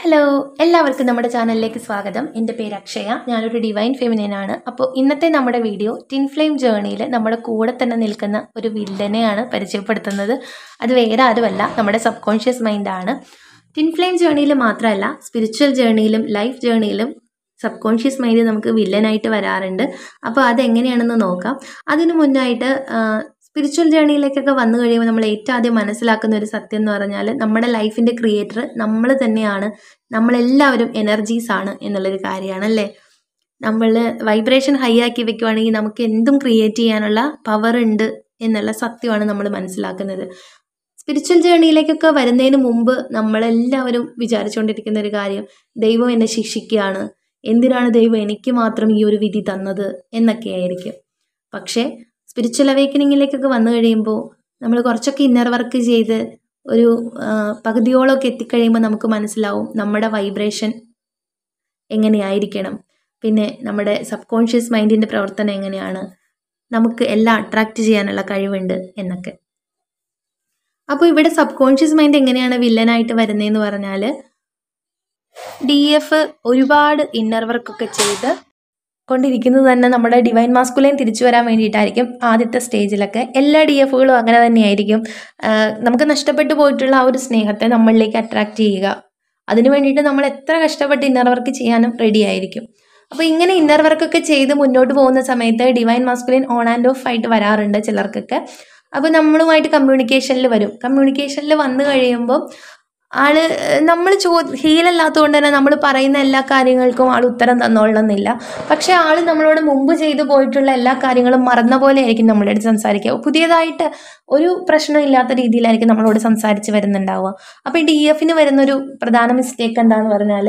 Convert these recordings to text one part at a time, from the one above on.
hello എല്ലാവർക്കും നമ്മുടെ ചാനലിലേക്ക് സ്വാഗതം എൻ്റെ പേര് അക്ഷയ ഞാനൊരു ഡിവൈൻ ഫെമിനിയനാണ് അപ്പോൾ ഇന്നത്തെ നമ്മുടെ വീഡിയോ ടിൻ ഫ്ലെയിം ജേണിയിൽ നമ്മുടെ കൂടെ തന്നെ നിൽക്കുന്ന ഒരു വില്ലനെയാണ് പരിചയപ്പെടുത്തുന്നത് അത് വേറെ ആരുമല്ല നമ്മുടെ സബ് കോൺഷ്യസ് മൈൻഡാണ് ടിൻ ഫ്ലെയിം ജേണിയിൽ മാത്രമല്ല സ്പിരിച്വൽ ജേണിയിലും ലൈഫ് ജേണിയിലും സബ് കോൺഷ്യസ് മൈൻഡ് നമുക്ക് വില്ലനായിട്ട് വരാറുണ്ട് അപ്പോൾ അതെങ്ങനെയാണെന്ന് നോക്കാം അതിനു മുന്നായിട്ട് സ്പിരിച്വൽ ജേണിയിലേക്കൊക്കെ വന്നു കഴിയുമ്പോൾ നമ്മൾ ഏറ്റവും ആദ്യം മനസ്സിലാക്കുന്ന ഒരു സത്യം എന്ന് പറഞ്ഞാൽ നമ്മുടെ ലൈഫിൻ്റെ ക്രിയേറ്റർ നമ്മൾ തന്നെയാണ് നമ്മളെല്ലാവരും എനർജീസ് ആണ് എന്നുള്ളൊരു കാര്യമാണ് അല്ലേ നമ്മൾ വൈബ്രേഷൻ ഹൈ ആക്കി വെക്കുവാണെങ്കിൽ നമുക്ക് എന്തും ക്രിയേറ്റ് ചെയ്യാനുള്ള പവർ ഉണ്ട് എന്നുള്ള സത്യമാണ് നമ്മൾ മനസ്സിലാക്കുന്നത് സ്പിരിച്വൽ ജേണിയിലേക്കൊക്കെ വരുന്നതിന് മുമ്പ് നമ്മളെല്ലാവരും വിചാരിച്ചുകൊണ്ടിരിക്കുന്ന ഒരു കാര്യം ദൈവം എന്നെ ശിക്ഷിക്കുകയാണ് എന്തിനാണ് ദൈവം എനിക്ക് മാത്രം ഈ ഒരു വിധി തന്നത് എന്നൊക്കെ ആയിരിക്കും പക്ഷേ സ്പിരിച്വൽ അവേക്കനിങ്ങിലേക്കൊക്കെ വന്നു കഴിയുമ്പോൾ നമ്മൾ കുറച്ചൊക്കെ ഇന്നർ വർക്ക് ചെയ്ത് ഒരു പകുതിയോളമൊക്കെ എത്തിക്കഴിയുമ്പോൾ നമുക്ക് മനസ്സിലാവും നമ്മുടെ വൈബ്രേഷൻ എങ്ങനെയായിരിക്കണം പിന്നെ നമ്മുടെ സബ് കോൺഷ്യസ് മൈൻഡിൻ്റെ പ്രവർത്തനം എങ്ങനെയാണ് നമുക്ക് എല്ലാം അട്രാക്റ്റ് ചെയ്യാനുള്ള കഴിവുണ്ട് എന്നൊക്കെ അപ്പോൾ ഇവിടെ സബ് കോൺഷ്യസ് മൈൻഡ് എങ്ങനെയാണ് വില്ലനായിട്ട് വരുന്നതെന്ന് പറഞ്ഞാൽ ഡി എഫ് ഒരുപാട് ഇന്നർ വർക്കൊക്കെ ചെയ്ത് കൊണ്ടിരിക്കുന്നത് തന്നെ നമ്മുടെ ഡിവൈൻ മാസ്കുലൈൻ തിരിച്ചു വരാൻ വേണ്ടിയിട്ടായിരിക്കും ആദ്യത്തെ സ്റ്റേജിലൊക്കെ എല്ലാ ഡി എഫുകളും അങ്ങനെ തന്നെയായിരിക്കും നമുക്ക് നഷ്ടപ്പെട്ടു പോയിട്ടുള്ള ആ ഒരു സ്നേഹത്തെ നമ്മളിലേക്ക് അട്രാക്ട് ചെയ്യുക അതിനു വേണ്ടിയിട്ട് നമ്മൾ എത്ര കഷ്ടപ്പെട്ട് ഇന്നർ വർക്ക് ചെയ്യാനും റെഡി ആയിരിക്കും അപ്പോൾ ഇങ്ങനെ ഇന്നർ വർക്കൊക്കെ ചെയ്ത് മുന്നോട്ട് പോകുന്ന സമയത്ത് divine masculine on and off ആയിട്ട് വരാറുണ്ട് ചിലർക്കൊക്കെ അപ്പോൾ നമ്മളുമായിട്ട് കമ്മ്യൂണിക്കേഷനിൽ വരും കമ്മ്യൂണിക്കേഷനിൽ വന്നു കഴിയുമ്പോൾ ആള് നമ്മൾ ചോ ഹീലല്ലാത്തതുകൊണ്ട് തന്നെ നമ്മൾ പറയുന്ന എല്ലാ കാര്യങ്ങൾക്കും ആൾ ഉത്തരം തന്നോളണമെന്നില്ല പക്ഷേ ആൾ നമ്മളോട് മുമ്പ് ചെയ്തു പോയിട്ടുള്ള എല്ലാ കാര്യങ്ങളും മറന്ന പോലെ ആയിരിക്കും നമ്മളോട് സംസാരിക്കുക പുതിയതായിട്ട് ഒരു പ്രശ്നമില്ലാത്ത രീതിയിലായിരിക്കും നമ്മളോട് സംസാരിച്ച് വരുന്നുണ്ടാവുക അപ്പോൾ ഈ ഡി എഫിന് വരുന്നൊരു പ്രധാന മിസ്റ്റേക്ക് എന്താണെന്ന് പറഞ്ഞാൽ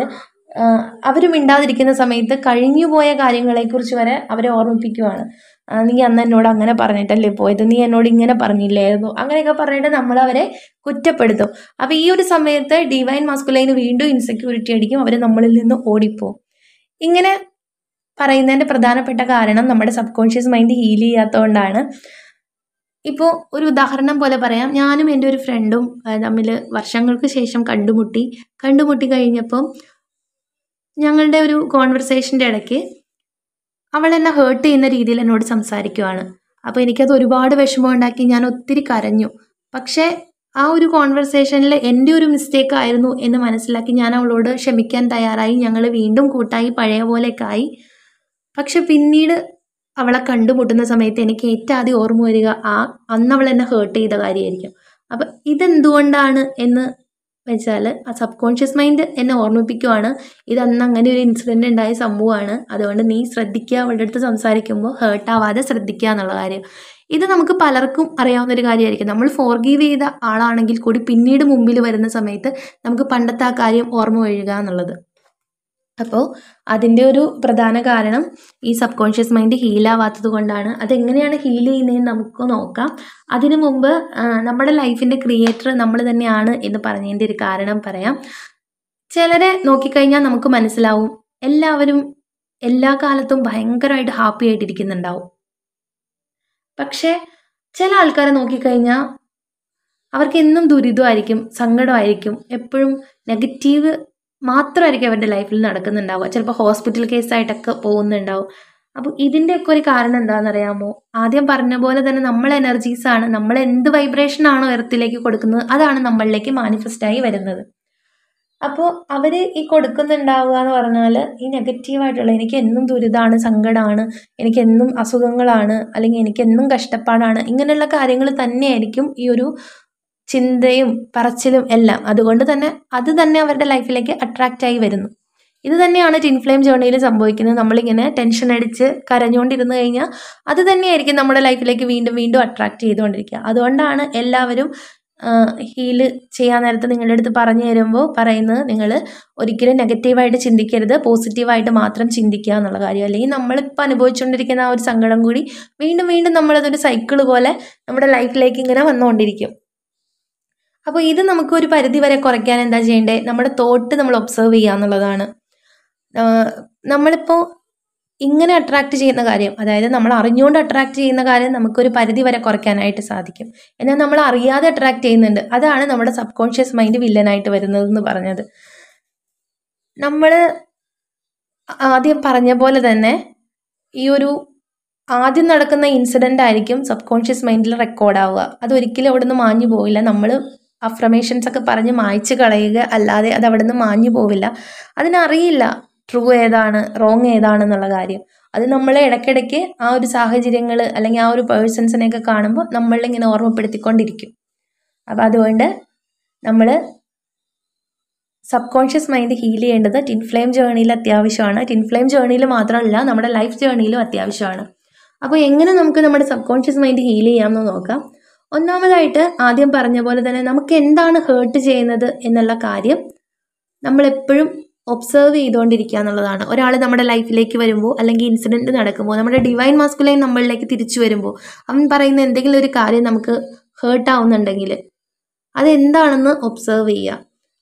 അവർ മിണ്ടാതിരിക്കുന്ന സമയത്ത് കഴിഞ്ഞുപോയ കാര്യങ്ങളെക്കുറിച്ച് വരെ അവരെ ഓർമ്മിപ്പിക്കുവാണ് നീ അന്ന് എന്നോട് അങ്ങനെ പറഞ്ഞിട്ടല്ലേ പോയത് നീ എന്നോട് ഇങ്ങനെ പറഞ്ഞില്ലായിരുന്നു അങ്ങനെയൊക്കെ പറഞ്ഞിട്ട് നമ്മൾ അവരെ കുറ്റപ്പെടുത്തും അപ്പോൾ ഈ ഒരു സമയത്ത് ഡിവൈൻ മാസ്കുലൈന് വീണ്ടും ഇൻസെക്യൂരിറ്റി അടിക്കും അവർ നമ്മളിൽ നിന്ന് ഓടിപ്പോവും ഇങ്ങനെ പറയുന്നതിൻ്റെ പ്രധാനപ്പെട്ട കാരണം നമ്മുടെ സബ് കോൺഷ്യസ് മൈൻഡ് ഹീൽ ചെയ്യാത്തതുകൊണ്ടാണ് ഇപ്പോൾ ഒരു ഉദാഹരണം പോലെ പറയാം ഞാനും എൻ്റെ ഒരു ഫ്രണ്ടും തമ്മിൽ വർഷങ്ങൾക്ക് ശേഷം കണ്ടുമുട്ടി കണ്ടുമുട്ടി കഴിഞ്ഞപ്പം ഞങ്ങളുടെ ഒരു കോൺവെർസേഷൻ്റെ ഇടയ്ക്ക് അവൾ എന്നെ ഹേർട്ട് ചെയ്യുന്ന രീതിയിൽ എന്നോട് സംസാരിക്കുവാണ് അപ്പോൾ എനിക്കത് ഒരുപാട് ഉണ്ടാക്കി ഞാൻ ഒത്തിരി കരഞ്ഞു പക്ഷേ ആ ഒരു കോൺവെർസേഷനിൽ എൻ്റെ ഒരു മിസ്റ്റേക്ക് ആയിരുന്നു എന്ന് മനസ്സിലാക്കി ഞാൻ അവളോട് ക്ഷമിക്കാൻ തയ്യാറായി ഞങ്ങൾ വീണ്ടും കൂട്ടായി പഴയ പോലെയൊക്കെ ആയി പക്ഷെ പിന്നീട് അവളെ കണ്ടുമുട്ടുന്ന സമയത്ത് എനിക്ക് ഏറ്റവും ആദ്യം ഓർമ്മ വരിക ആ അന്ന് അവൾ എന്നെ ഹേർട്ട് ചെയ്ത കാര്യമായിരിക്കും അപ്പം ഇതെന്തുകൊണ്ടാണ് എന്ന് വെച്ചാൽ ആ സബ് കോൺഷ്യസ് മൈൻഡ് എന്നെ ഓർമ്മിപ്പിക്കുവാണ് ഇത് അന്ന് അങ്ങനെ ഒരു ഇൻസിഡൻറ്റ് ഉണ്ടായ സംഭവമാണ് അതുകൊണ്ട് നീ ശ്രദ്ധിക്കുക അവളുടെ അടുത്ത് സംസാരിക്കുമ്പോൾ ഹേർട്ടാവാതെ ശ്രദ്ധിക്കുക എന്നുള്ള കാര്യം ഇത് നമുക്ക് പലർക്കും അറിയാവുന്ന ഒരു കാര്യമായിരിക്കും നമ്മൾ ഫോർഗീവ് ചെയ്ത ആളാണെങ്കിൽ കൂടി പിന്നീട് മുമ്പിൽ വരുന്ന സമയത്ത് നമുക്ക് പണ്ടത്തെ ആ കാര്യം ഓർമ്മ ഒഴുകുക എന്നുള്ളത് അപ്പോൾ അതിൻ്റെ ഒരു പ്രധാന കാരണം ഈ സബ് കോൺഷ്യസ് മൈൻഡ് ഹീലാവാത്തത് കൊണ്ടാണ് അതെങ്ങനെയാണ് ഹീൽ ചെയ്യുന്നതെന്ന് നമുക്ക് നോക്കാം അതിനു മുമ്പ് നമ്മുടെ ലൈഫിൻ്റെ ക്രിയേറ്റർ നമ്മൾ തന്നെയാണ് എന്ന് പറഞ്ഞതിൻ്റെ ഒരു കാരണം പറയാം ചിലരെ നോക്കിക്കഴിഞ്ഞാൽ നമുക്ക് മനസ്സിലാവും എല്ലാവരും എല്ലാ കാലത്തും ഭയങ്കരമായിട്ട് ഹാപ്പി ആയിട്ടിരിക്കുന്നുണ്ടാവും പക്ഷേ ചില ആൾക്കാരെ നോക്കിക്കഴിഞ്ഞാൽ അവർക്ക് എന്നും ദുരിതമായിരിക്കും സങ്കടമായിരിക്കും എപ്പോഴും നെഗറ്റീവ് മാത്രമായിരിക്കും അവരുടെ ലൈഫിൽ നടക്കുന്നുണ്ടാവുക ചിലപ്പോൾ ഹോസ്പിറ്റൽ കേസായിട്ടൊക്കെ പോകുന്നുണ്ടാവും അപ്പോൾ ഇതിൻ്റെയൊക്കെ ഒരു കാരണം എന്താണെന്ന് അറിയാമോ ആദ്യം പറഞ്ഞ പോലെ തന്നെ നമ്മൾ എനർജീസ് ആണ് നമ്മൾ എന്ത് വൈബ്രേഷൻ ആണോ എർത്തിലേക്ക് കൊടുക്കുന്നത് അതാണ് നമ്മളിലേക്ക് മാനിഫെസ്റ്റായി വരുന്നത് അപ്പോൾ അവർ ഈ കൊടുക്കുന്നുണ്ടാവുക എന്ന് പറഞ്ഞാൽ ഈ നെഗറ്റീവായിട്ടുള്ള എനിക്ക് എന്നും ദുരിതമാണ് സങ്കടമാണ് എനിക്ക് എന്നും അസുഖങ്ങളാണ് അല്ലെങ്കിൽ എനിക്ക് എന്നും കഷ്ടപ്പാടാണ് ഇങ്ങനെയുള്ള കാര്യങ്ങൾ തന്നെയായിരിക്കും ഈ ഒരു ചിന്തയും പറച്ചിലും എല്ലാം അതുകൊണ്ട് തന്നെ അത് തന്നെ അവരുടെ ലൈഫിലേക്ക് അട്രാക്റ്റായി വരുന്നു ഇത് തന്നെയാണ് ടിൻഫ്ലെയിം ഫ്ലെയിം ജേർണിയിൽ സംഭവിക്കുന്നത് നമ്മളിങ്ങനെ ടെൻഷൻ അടിച്ച് കരഞ്ഞുകൊണ്ടിരുന്നു കഴിഞ്ഞാൽ അത് തന്നെയായിരിക്കും നമ്മുടെ ലൈഫിലേക്ക് വീണ്ടും വീണ്ടും അട്രാക്റ്റ് ചെയ്തുകൊണ്ടിരിക്കുക അതുകൊണ്ടാണ് എല്ലാവരും ഹീല് ചെയ്യാൻ നേരത്ത് നിങ്ങളുടെ അടുത്ത് പറഞ്ഞു തരുമ്പോൾ പറയുന്നത് നിങ്ങൾ ഒരിക്കലും നെഗറ്റീവായിട്ട് ചിന്തിക്കരുത് പോസിറ്റീവായിട്ട് മാത്രം ചിന്തിക്കുക എന്നുള്ള കാര്യം അല്ലെങ്കിൽ നമ്മളിപ്പോൾ അനുഭവിച്ചുകൊണ്ടിരിക്കുന്ന ആ ഒരു സങ്കടം കൂടി വീണ്ടും വീണ്ടും നമ്മളതൊരു സൈക്കിള് പോലെ നമ്മുടെ ലൈഫിലേക്ക് ഇങ്ങനെ വന്നുകൊണ്ടിരിക്കും അപ്പോൾ ഇത് നമുക്ക് ഒരു പരിധി വരെ കുറയ്ക്കാൻ എന്താ ചെയ്യേണ്ടത് നമ്മുടെ തോട്ട് നമ്മൾ ഒബ്സർവ് ചെയ്യുക എന്നുള്ളതാണ് നമ്മളിപ്പോൾ ഇങ്ങനെ അട്രാക്ട് ചെയ്യുന്ന കാര്യം അതായത് നമ്മൾ അറിഞ്ഞുകൊണ്ട് അട്രാക്ട് ചെയ്യുന്ന കാര്യം നമുക്കൊരു പരിധി വരെ കുറയ്ക്കാനായിട്ട് സാധിക്കും എന്നാൽ നമ്മൾ അറിയാതെ അട്രാക്ട് ചെയ്യുന്നുണ്ട് അതാണ് നമ്മുടെ സബ് കോൺഷ്യസ് മൈൻഡ് വില്ലനായിട്ട് വരുന്നത് എന്ന് പറഞ്ഞത് നമ്മൾ ആദ്യം പറഞ്ഞ പോലെ തന്നെ ഈ ഒരു ആദ്യം നടക്കുന്ന ഇൻസിഡൻ്റ് ആയിരിക്കും സബ് കോൺഷ്യസ് മൈൻഡിൽ റെക്കോർഡ് ആവുക അതൊരിക്കലും അവിടെ നിന്ന് മാഞ്ഞു പോയില്ല നമ്മൾ അഫ്രമേഷൻസ് ഒക്കെ പറഞ്ഞ് മായ്ച്ചു കളയുക അല്ലാതെ അത് അവിടെ നിന്ന് മാഞ്ഞു പോവില്ല അതിനറിയില്ല ട്രൂ ഏതാണ് റോങ് ഏതാണെന്നുള്ള കാര്യം അത് നമ്മൾ ഇടയ്ക്കിടയ്ക്ക് ആ ഒരു സാഹചര്യങ്ങൾ അല്ലെങ്കിൽ ആ ഒരു ഒക്കെ കാണുമ്പോൾ നമ്മളിങ്ങനെ ഓർമ്മപ്പെടുത്തിക്കൊണ്ടിരിക്കും അപ്പോൾ അതുകൊണ്ട് നമ്മൾ സബ് കോൺഷ്യസ് മൈൻഡ് ഹീൽ ചെയ്യേണ്ടത് ടിൻ ഫ്ലെയിം ജേണിയിൽ അത്യാവശ്യമാണ് ടിൻ ഫ്ലെയിം ജേണിയിൽ മാത്രമല്ല നമ്മുടെ ലൈഫ് ജേണിയിലും അത്യാവശ്യമാണ് അപ്പോൾ എങ്ങനെ നമുക്ക് നമ്മുടെ സബ് കോൺഷ്യസ് മൈൻഡ് ഹീൽ ചെയ്യാമെന്ന് നോക്കാം ഒന്നാമതായിട്ട് ആദ്യം പറഞ്ഞ പോലെ തന്നെ നമുക്ക് എന്താണ് ഹേർട്ട് ചെയ്യുന്നത് എന്നുള്ള കാര്യം നമ്മളെപ്പോഴും ഒബ്സർവ് ചെയ്തുകൊണ്ടിരിക്കുക എന്നുള്ളതാണ് ഒരാൾ നമ്മുടെ ലൈഫിലേക്ക് വരുമ്പോൾ അല്ലെങ്കിൽ ഇൻസിഡൻറ്റ് നടക്കുമ്പോൾ നമ്മുടെ ഡിവൈൻ മാസ്കുലൈൻ നമ്മളിലേക്ക് തിരിച്ചു വരുമ്പോൾ അവൻ പറയുന്ന എന്തെങ്കിലും ഒരു കാര്യം നമുക്ക് ഹേർട്ട് ആവുന്നുണ്ടെങ്കിൽ അതെന്താണെന്ന് ഒബ്സർവ് ചെയ്യുക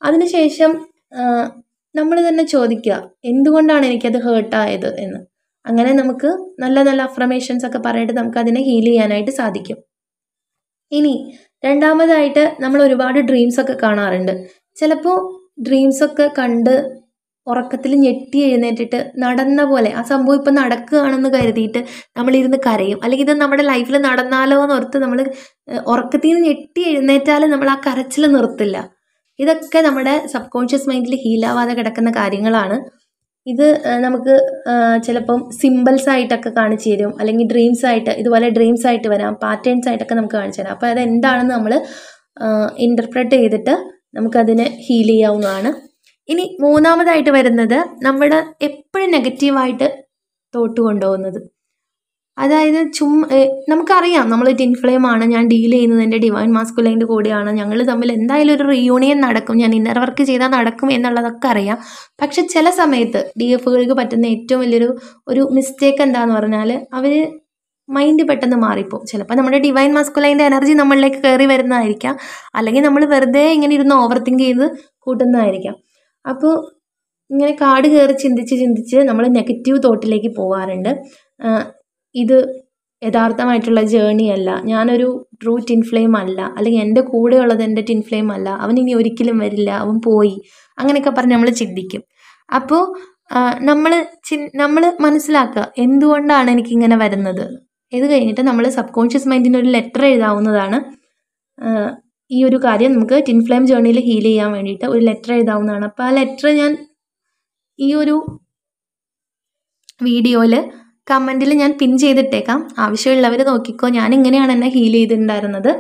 അതിനുശേഷം നമ്മൾ തന്നെ ചോദിക്കുക എന്തുകൊണ്ടാണ് എനിക്കത് ഹേർട്ടായത് എന്ന് അങ്ങനെ നമുക്ക് നല്ല നല്ല അഫർമേഷൻസ് ഒക്കെ പറഞ്ഞിട്ട് നമുക്ക് അതിനെ ഹീൽ ചെയ്യാനായിട്ട് സാധിക്കും ഇനി രണ്ടാമതായിട്ട് നമ്മൾ ഒരുപാട് ഒക്കെ കാണാറുണ്ട് ചിലപ്പോൾ ഒക്കെ കണ്ട് ഉറക്കത്തിൽ ഞെട്ടി എഴുന്നേറ്റിട്ട് നടന്ന പോലെ ആ സംഭവം ഇപ്പം നടക്കുകയാണെന്ന് കരുതിയിട്ട് നമ്മളിരുന്ന് കരയും അല്ലെങ്കിൽ ഇത് നമ്മുടെ ലൈഫിൽ നടന്നാലോ എന്ന് ഓർത്ത് നമ്മൾ ഉറക്കത്തിൽ നിന്ന് ഞെട്ടി എഴുന്നേറ്റാൽ നമ്മൾ ആ കരച്ചിൽ നിർത്തില്ല ഇതൊക്കെ നമ്മുടെ സബ് കോൺഷ്യസ് മൈൻഡിൽ ഹീലാവാതെ കിടക്കുന്ന കാര്യങ്ങളാണ് ഇത് നമുക്ക് ചിലപ്പം ആയിട്ടൊക്കെ കാണിച്ചു തരും അല്ലെങ്കിൽ ആയിട്ട് ഇതുപോലെ ആയിട്ട് വരാം പാറ്റേൺസ് ആയിട്ടൊക്കെ നമുക്ക് കാണിച്ചു തരാം അപ്പോൾ എന്താണെന്ന് നമ്മൾ ഇൻ്റർപ്രറ്റ് ചെയ്തിട്ട് നമുക്കതിനെ ഹീൽ ചെയ്യാവുന്നതാണ് ഇനി മൂന്നാമതായിട്ട് വരുന്നത് നമ്മുടെ എപ്പോഴും നെഗറ്റീവായിട്ട് തോട്ട് കൊണ്ടുപോകുന്നത് അതായത് ചും നമുക്കറിയാം നമ്മൾ ടിൻഫ്ലെയിം ആണ് ഞാൻ ഡീൽ ചെയ്യുന്നത് എൻ്റെ ഡിവൈൻ മാസ്കുലൈൻ്റെ കൂടെയാണ് ഞങ്ങൾ തമ്മിൽ എന്തായാലും ഒരു റീയൂണിയൻ നടക്കും ഞാൻ ഇന്നർ വർക്ക് ചെയ്താൽ നടക്കും എന്നുള്ളതൊക്കെ അറിയാം പക്ഷെ ചില സമയത്ത് ഡി എഫുകൾക്ക് പറ്റുന്ന ഏറ്റവും വലിയൊരു ഒരു മിസ്റ്റേക്ക് എന്താണെന്ന് പറഞ്ഞാൽ അവർ മൈൻഡ് പെട്ടെന്ന് മാറിപ്പോവും ചിലപ്പോൾ നമ്മുടെ ഡിവൈൻ മസ്കുലൈൻ്റെ എനർജി നമ്മളിലേക്ക് കയറി വരുന്നതായിരിക്കാം അല്ലെങ്കിൽ നമ്മൾ വെറുതെ ഇങ്ങനെ ഇരുന്ന് ഓവർ തിങ്ക് ചെയ്ത് കൂട്ടുന്നതായിരിക്കാം അപ്പോൾ ഇങ്ങനെ കാട് കയറി ചിന്തിച്ച് ചിന്തിച്ച് നമ്മൾ നെഗറ്റീവ് തോട്ടിലേക്ക് പോകാറുണ്ട് ഇത് യഥാർത്ഥമായിട്ടുള്ള ജേണി അല്ല ഞാനൊരു ട്രൂ ടിൻ ഫ്ലെയിം അല്ല അല്ലെങ്കിൽ എൻ്റെ കൂടെയുള്ളത് എൻ്റെ ടിൻ ഫ്ലെയിം അല്ല അവൻ ഇനി ഒരിക്കലും വരില്ല അവൻ പോയി അങ്ങനെയൊക്കെ പറഞ്ഞ് നമ്മൾ ചിന്തിക്കും അപ്പോൾ നമ്മൾ ചി നമ്മൾ മനസ്സിലാക്കുക എന്തുകൊണ്ടാണ് എനിക്കിങ്ങനെ വരുന്നത് ഇത് കഴിഞ്ഞിട്ട് നമ്മൾ സബ് കോൺഷ്യസ് മൈൻഡിന് ഒരു ലെറ്റർ എഴുതാവുന്നതാണ് ഈ ഒരു കാര്യം നമുക്ക് ടിൻ ഫ്ലെയിം ജേർണിയിൽ ഹീൽ ചെയ്യാൻ വേണ്ടിയിട്ട് ഒരു ലെറ്റർ എഴുതാവുന്നതാണ് അപ്പോൾ ആ ലെറ്റർ ഞാൻ ഈ ഒരു വീഡിയോയിൽ കമൻറ്റിൽ ഞാൻ പിൻ ചെയ്തിട്ടേക്കാം ആവശ്യമുള്ളവർ നോക്കിക്കോ ഞാൻ ഇങ്ങനെയാണ് എന്നെ ഹീൽ ചെയ്തിട്ടുണ്ടായിരുന്നത്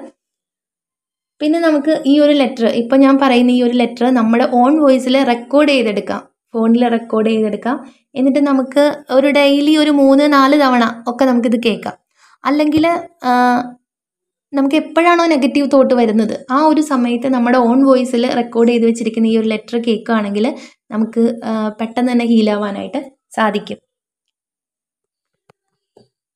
പിന്നെ നമുക്ക് ഈ ഒരു ലെറ്റർ ഇപ്പം ഞാൻ പറയുന്ന ഈ ഒരു ലെറ്റർ നമ്മുടെ ഓൺ വോയിസിൽ റെക്കോർഡ് ചെയ്തെടുക്കാം ഫോണിൽ റെക്കോർഡ് ചെയ്തെടുക്കാം എന്നിട്ട് നമുക്ക് ഒരു ഡെയിലി ഒരു മൂന്ന് നാല് തവണ ഒക്കെ നമുക്കിത് കേൾക്കാം അല്ലെങ്കിൽ നമുക്ക് എപ്പോഴാണോ നെഗറ്റീവ് തോട്ട് വരുന്നത് ആ ഒരു സമയത്ത് നമ്മുടെ ഓൺ വോയിസിൽ റെക്കോർഡ് ചെയ്ത് വെച്ചിരിക്കുന്ന ഈ ഒരു ലെറ്റർ കേൾക്കുകയാണെങ്കിൽ നമുക്ക് പെട്ടെന്ന് തന്നെ ഹീലാവാനായിട്ട് സാധിക്കും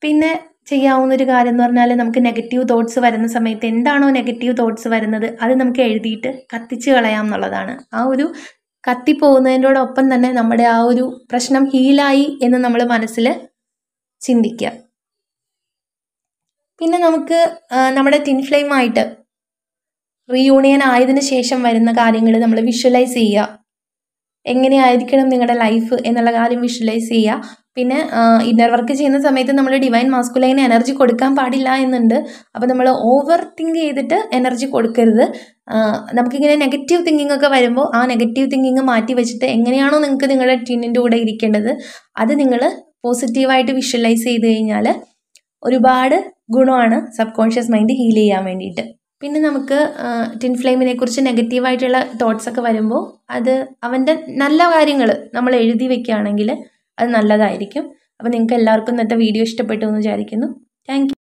പിന്നെ ചെയ്യാവുന്ന ഒരു കാര്യം എന്ന് പറഞ്ഞാൽ നമുക്ക് നെഗറ്റീവ് തോട്ട്സ് വരുന്ന സമയത്ത് എന്താണോ നെഗറ്റീവ് തോട്ട്സ് വരുന്നത് അത് നമുക്ക് എഴുതിയിട്ട് കത്തിച്ച് കളയാം എന്നുള്ളതാണ് ആ ഒരു കത്തിപ്പോകുന്നതിൻ്റോടൊപ്പം തന്നെ നമ്മുടെ ആ ഒരു പ്രശ്നം ഹീലായി എന്ന് നമ്മൾ മനസ്സിൽ ചിന്തിക്കുക പിന്നെ നമുക്ക് നമ്മുടെ ടിൻ ഫ്ലെയിമായിട്ട് റീയൂണിയൻ ആയതിനു ശേഷം വരുന്ന കാര്യങ്ങൾ നമ്മൾ വിഷ്വലൈസ് ചെയ്യുക എങ്ങനെയായിരിക്കണം നിങ്ങളുടെ ലൈഫ് എന്നുള്ള കാര്യം വിഷ്വലൈസ് ചെയ്യുക പിന്നെ ഇന്നർ വർക്ക് ചെയ്യുന്ന സമയത്ത് നമ്മൾ ഡിവൈൻ മാസ്കുലൈന് എനർജി കൊടുക്കാൻ പാടില്ല എന്നുണ്ട് അപ്പോൾ നമ്മൾ ഓവർ തിങ്ക് ചെയ്തിട്ട് എനർജി കൊടുക്കരുത് നമുക്കിങ്ങനെ നെഗറ്റീവ് തിങ്കിങ് ഒക്കെ വരുമ്പോൾ ആ നെഗറ്റീവ് തിങ്കിങ് മാറ്റി വെച്ചിട്ട് എങ്ങനെയാണോ നിങ്ങൾക്ക് നിങ്ങളുടെ ടീമിൻ്റെ കൂടെ ഇരിക്കേണ്ടത് അത് നിങ്ങൾ പോസിറ്റീവായിട്ട് വിഷ്വലൈസ് ചെയ്ത് കഴിഞ്ഞാൽ ഒരുപാട് ഗുണമാണ് സബ് കോൺഷ്യസ് മൈൻഡ് ഹീൽ ചെയ്യാൻ വേണ്ടിയിട്ട് പിന്നെ നമുക്ക് ടിൻ ഫ്ലെയിമിനെ കുറിച്ച് നെഗറ്റീവായിട്ടുള്ള തോട്ട്സൊക്കെ വരുമ്പോൾ അത് അവൻ്റെ നല്ല കാര്യങ്ങൾ നമ്മൾ എഴുതി വെക്കുകയാണെങ്കിൽ അത് നല്ലതായിരിക്കും അപ്പോൾ നിങ്ങൾക്ക് എല്ലാവർക്കും ഇന്നത്തെ വീഡിയോ ഇഷ്ടപ്പെട്ടു എന്ന് വിചാരിക്കുന്നു താങ്ക്